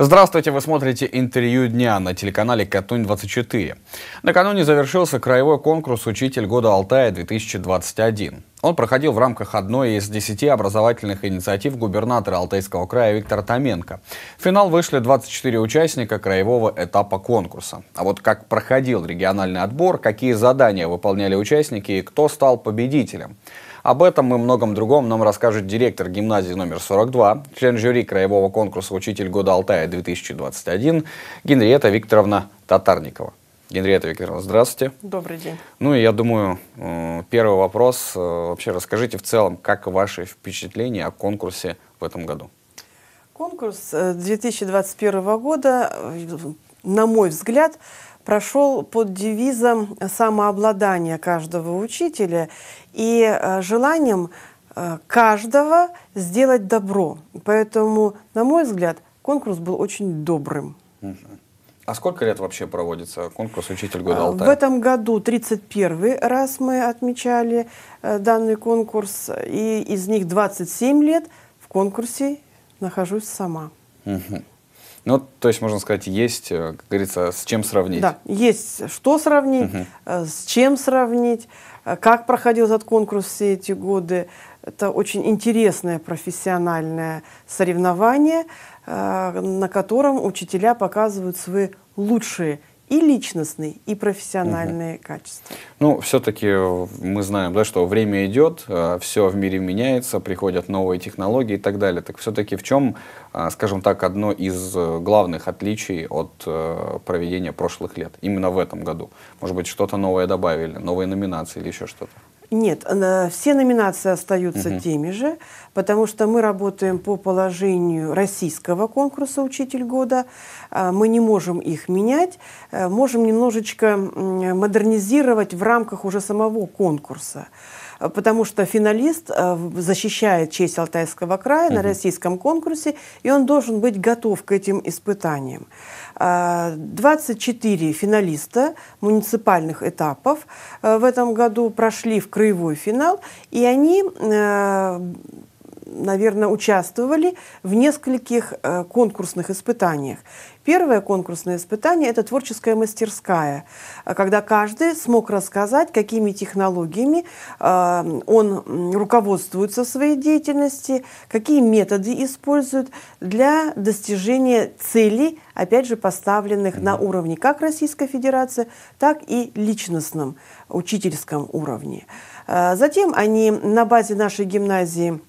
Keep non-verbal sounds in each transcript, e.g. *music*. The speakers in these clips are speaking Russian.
Здравствуйте, вы смотрите интервью дня на телеканале Катунь-24. Накануне завершился краевой конкурс «Учитель года Алтая-2021». Он проходил в рамках одной из десяти образовательных инициатив губернатора Алтайского края Виктора Томенко. В финал вышли 24 участника краевого этапа конкурса. А вот как проходил региональный отбор, какие задания выполняли участники и кто стал победителем – об этом и многом другом нам расскажет директор гимназии номер 42, член жюри краевого конкурса «Учитель года Алтая-2021» Генриета Викторовна Татарникова. Генриета Викторовна, здравствуйте. Добрый день. Ну и я думаю, э, первый вопрос. Э, вообще расскажите в целом, как ваши впечатления о конкурсе в этом году? Конкурс 2021 э, года на мой взгляд, прошел под девизом самообладания каждого учителя и э, желанием э, каждого сделать добро. Поэтому, на мой взгляд, конкурс был очень добрым. А сколько лет вообще проводится конкурс «Учитель года а, Алтая? В этом году 31 раз мы отмечали э, данный конкурс, и из них 27 лет в конкурсе нахожусь сама. Угу. Ну, то есть, можно сказать, есть, э, как говорится, с чем сравнить. Да, есть что сравнить, угу. с чем сравнить, э, как проходил этот конкурс все эти годы. Это очень интересное профессиональное соревнование, на котором учителя показывают свои лучшие и личностные, и профессиональные угу. качества. Ну, все-таки э, мы знаем, да, что время идет, э, все в мире меняется, приходят новые технологии и так далее. Так все-таки в чем, э, скажем так, одно из главных отличий от проведения прошлых лет именно в этом году? Может быть, что-то новое добавили, новые номинации или еще что-то? Нет, э, все номинации остаются угу. теми же, потому что мы работаем по положению российского конкурса «Учитель года». А, мы не можем их менять, э, можем немножечко модернизировать в рамках уже самого конкурса потому что финалист э, защищает честь Алтайского края угу. на российском конкурсе, и он должен быть готов к этим испытаниям. 24 э, финалиста муниципальных этапов э, в этом году прошли в краевой финал, и они наверное, участвовали в нескольких э, конкурсных испытаниях. Первое конкурсное испытание – это творческая мастерская, э, когда каждый смог рассказать, какими технологиями э, он руководствуется в своей деятельности, какие методы использует для достижения целей, опять же, поставленных на уровне как Российской Федерации, так и личностном, учительском уровне. Затем они на базе нашей гимназии –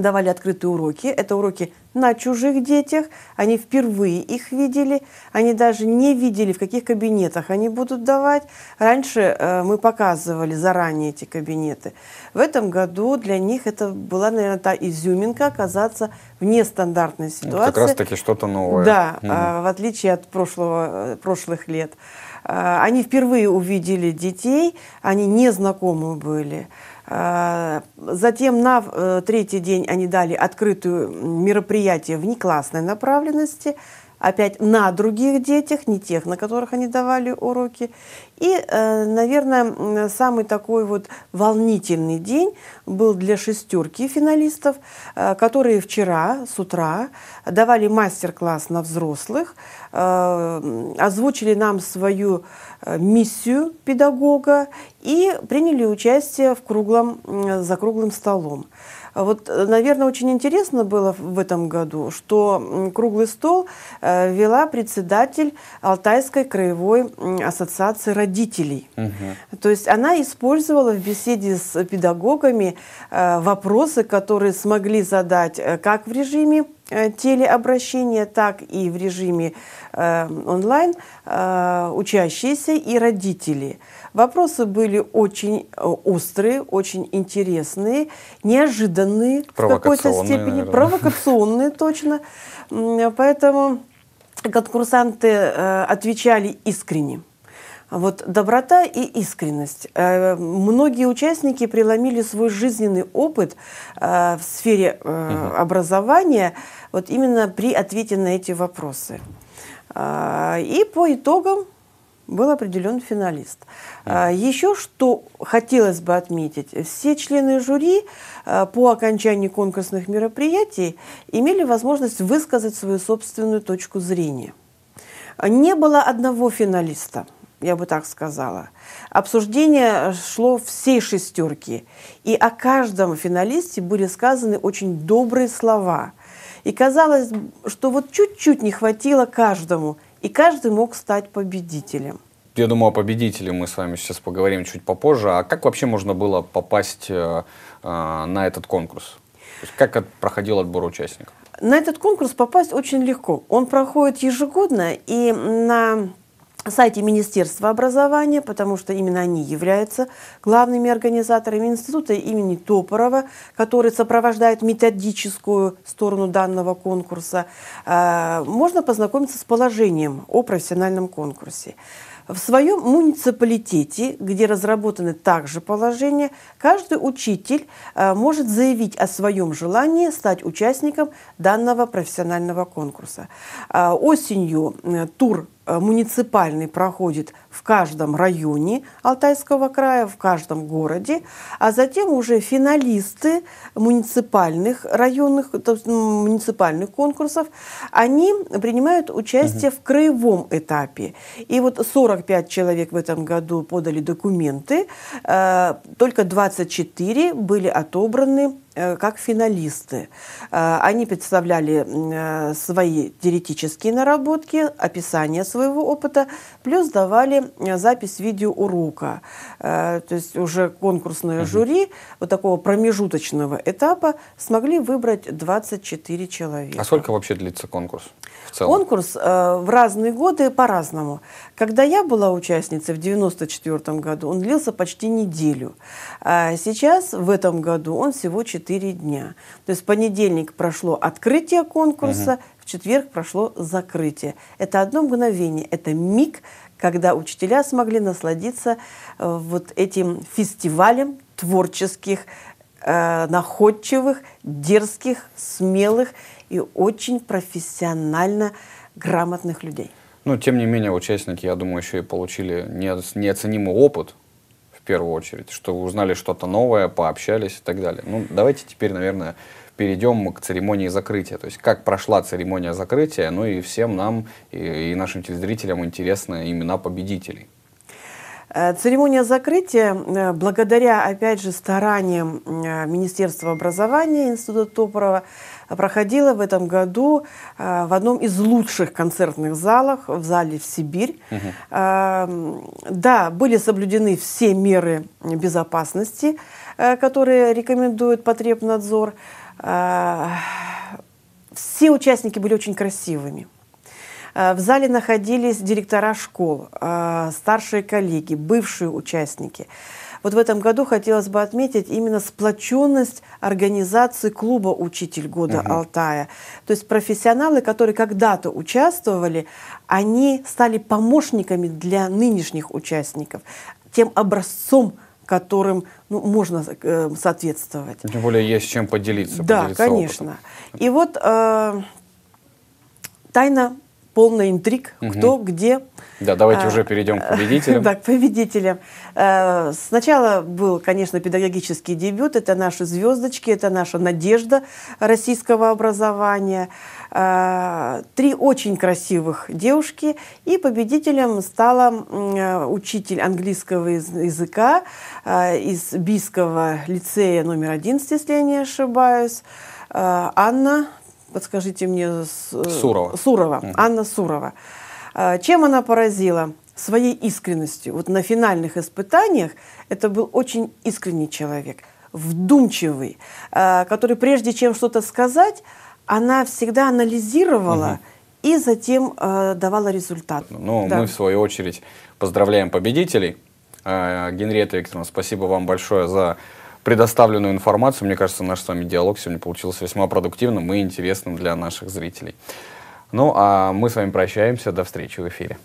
давали открытые уроки. Это уроки на чужих детях. Они впервые их видели. Они даже не видели, в каких кабинетах они будут давать. Раньше э, мы показывали заранее эти кабинеты. В этом году для них это была, наверное, та изюминка оказаться в нестандартной ну, ситуации. как раз-таки что-то новое. Да, угу. э, в отличие от прошлого, э, прошлых лет. Э, они впервые увидели детей, они незнакомы были. А, затем на э, третий день они дали открытую мероприятие в неклассной направленности опять на других детях, не тех, на которых они давали уроки. И, э, наверное, самый такой вот волнительный день был для шестерки финалистов, э, которые вчера с утра давали мастер-класс на взрослых, э, озвучили нам свою миссию педагога и приняли участие в круглом, за круглым столом. А вот, э, наверное, очень интересно было в этом году, что круглый стол э, вела председатель Алтайской краевой ассоциации родителей. Угу. То есть она использовала в беседе с педагогами э, вопросы, которые смогли задать как в режиме Э, телеобращения, так и в режиме э, онлайн э, учащиеся и родители. Вопросы были очень э, острые, очень интересные, неожиданные в какой-то степени, наверное. провокационные точно. Поэтому конкурсанты э, отвечали искренне. Вот доброта и искренность. Э, многие участники преломили свой жизненный опыт э, в сфере э, образования вот именно при ответе на эти вопросы. И по итогам был определен финалист. Еще что хотелось бы отметить, все члены жюри по окончании конкурсных мероприятий имели возможность высказать свою собственную точку зрения. Не было одного финалиста – я бы так сказала. Обсуждение шло всей шестерки, и о каждом финалисте были сказаны очень добрые слова. И казалось, что вот чуть-чуть не хватило каждому, и каждый мог стать победителем. Я думаю, о победителе мы с вами сейчас поговорим чуть попозже. А как вообще можно было попасть э, э на этот конкурс? есть как от, проходил отбор участников? На этот конкурс попасть очень легко. Он проходит ежегодно, и на сайте Министерства образования, потому что именно они являются главными организаторами института имени Топорова, который сопровождает методическую сторону данного конкурса, а, можно познакомиться с положением о профессиональном конкурсе. В своем муниципалитете, где разработаны также положения, каждый учитель а, может заявить о своем желании стать участником данного профессионального конкурса. А, осенью э, тур Э, муниципальный проходит в каждом районе Алтайского края, в каждом городе, а затем уже финалисты муниципальных районных, то есть муниципальных конкурсов, они принимают участие угу. в краевом этапе. И вот 45 человек в этом году подали документы, э, только 24 были отобраны Э, как финалисты. Э, они представляли э, свои теоретические наработки, описание своего опыта, плюс давали запись видеоурока. То есть уже конкурсное жюри вот такого промежуточного этапа смогли выбрать 24 человека. А сколько вообще длится конкурс? В целом? Конкурс в разные годы по-разному. Когда я была участницей в 1994 году, он длился почти неделю. А сейчас, в этом году, он всего 4 дня. То есть в понедельник прошло открытие конкурса, угу. в четверг прошло закрытие. Это одно мгновение, это миг, когда учителя смогли насладиться э, вот этим фестивалем творческих, э, находчивых, дерзких, смелых и очень профессионально грамотных людей. Но, ну, тем не менее, участники, я думаю, еще и получили неоценимый опыт, в первую очередь, что узнали что-то новое, пообщались и так далее. Ну, давайте теперь, наверное, перейдем к церемонии закрытия. То есть, как прошла церемония закрытия, ну и всем нам и, и нашим телезрителям интересны имена победителей. Э, церемония закрытия, э, благодаря, опять же, стараниям э, Министерства образования Института Топорова, проходила в этом году э, в одном из лучших концертных залах в зале в Сибирь. Угу. Да, были соблюдены все меры безопасности, э, которые рекомендует Потребнадзор. Э, все участники были очень красивыми. В зале находились директора школ, старшие коллеги, бывшие участники. Вот в этом году хотелось бы отметить именно сплоченность организации клуба «Учитель года угу. Алтая». То есть профессионалы, которые когда-то участвовали, они стали помощниками для нынешних участников, тем образцом, которым ну, можно э, соответствовать. Ну, тем более есть чем поделиться. Да, поделиться конечно. Опытом. И вот э, тайна полный интриг, угу. кто где. Да, давайте а, уже перейдем к победителям. *laughs* Да, к победителям. Э, сначала был, конечно, педагогический дебют. Это наши звездочки, это наша надежда российского образования. Э, три очень красивых девушки. И победителем стала э, учитель английского языка из Бийского лицея номер 11, если я не ошибаюсь, Анна подскажите мне... Э, Сурова. Сурова, угу. Анна Сурова. А, чем она поразила? Своей искренностью. Вот на финальных испытаниях это был очень искренний человек, вдумчивый, а, который прежде чем что-то сказать, она всегда анализировала угу. и затем а, давала результат. Ну, ну, да. мы в свою очередь поздравляем победителей. Генриетта Викторовна, спасибо вам большое за предоставленную информацию. Мне кажется, наш с вами диалог сегодня получился весьма продуктивным и интересным для наших зрителей. Ну а мы с вами прощаемся. До встречи в эфире.